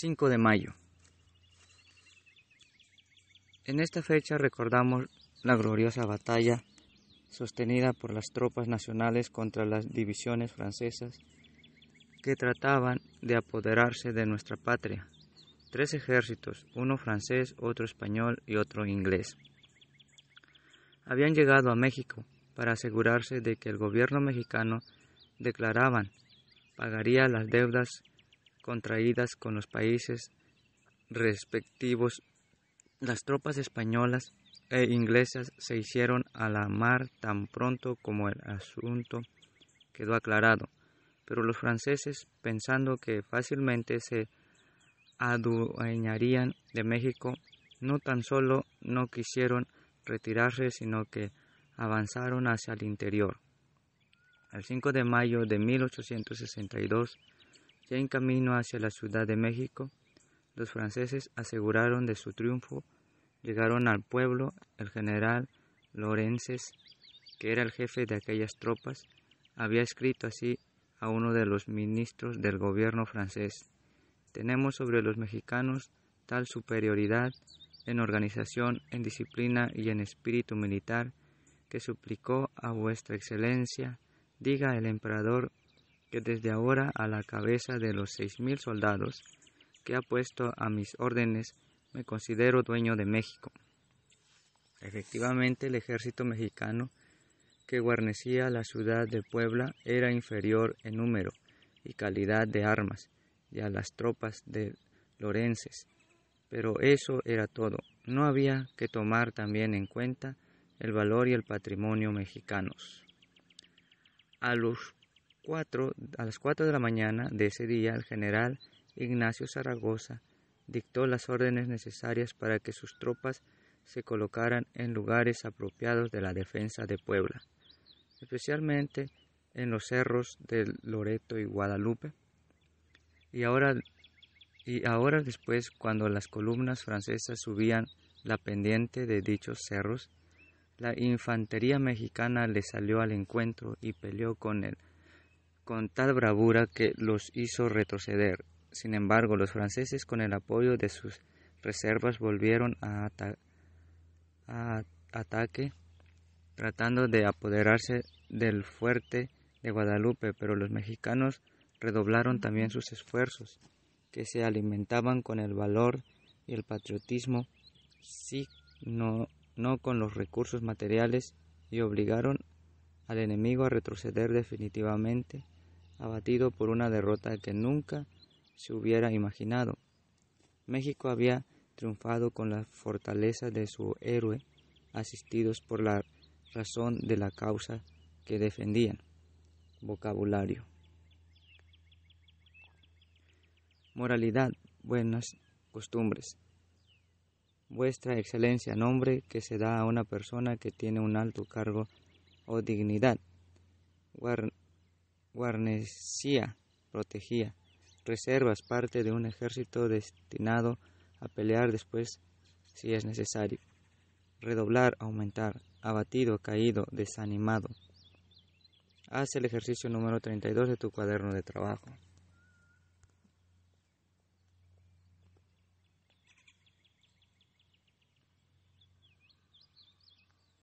5 de mayo. En esta fecha recordamos la gloriosa batalla sostenida por las tropas nacionales contra las divisiones francesas que trataban de apoderarse de nuestra patria. Tres ejércitos, uno francés, otro español y otro inglés, habían llegado a México para asegurarse de que el gobierno mexicano declaraban pagaría las deudas contraídas con los países respectivos, las tropas españolas e inglesas se hicieron a la mar tan pronto como el asunto quedó aclarado, pero los franceses, pensando que fácilmente se adueñarían de México, no tan solo no quisieron retirarse, sino que avanzaron hacia el interior. El 5 de mayo de 1862 ya en camino hacia la Ciudad de México, los franceses aseguraron de su triunfo, llegaron al pueblo, el general Lorences, que era el jefe de aquellas tropas, había escrito así a uno de los ministros del gobierno francés. Tenemos sobre los mexicanos tal superioridad en organización, en disciplina y en espíritu militar, que suplicó a vuestra excelencia diga el emperador que desde ahora a la cabeza de los seis mil soldados que ha puesto a mis órdenes me considero dueño de México. Efectivamente, el ejército mexicano que guarnecía la ciudad de Puebla era inferior en número y calidad de armas y a las tropas de Lorences. Pero eso era todo. No había que tomar también en cuenta el valor y el patrimonio mexicanos. A los 4, a las 4 de la mañana de ese día, el general Ignacio Zaragoza dictó las órdenes necesarias para que sus tropas se colocaran en lugares apropiados de la defensa de Puebla, especialmente en los cerros de Loreto y Guadalupe. Y ahora y ahora después, cuando las columnas francesas subían la pendiente de dichos cerros, la infantería mexicana le salió al encuentro y peleó con el con tal bravura que los hizo retroceder. Sin embargo, los franceses, con el apoyo de sus reservas, volvieron a, ataque, tratando de apoderarse del fuerte de Guadalupe, pero los mexicanos redoblaron también sus esfuerzos, que se alimentaban con el valor y el patriotismo, si no, no con los recursos materiales, y obligaron al enemigo a retroceder definitivamente abatido por una derrota que nunca se hubiera imaginado. México había triunfado con la fortaleza de su héroe, asistidos por la razón de la causa que defendían. Vocabulario. Moralidad, buenas costumbres. Vuestra excelencia, nombre que se da a una persona que tiene un alto cargo o dignidad guarnecía, protegía, reservas, parte de un ejército destinado a pelear después si es necesario. Redoblar, aumentar, abatido, caído, desanimado. Haz el ejercicio número 32 de tu cuaderno de trabajo.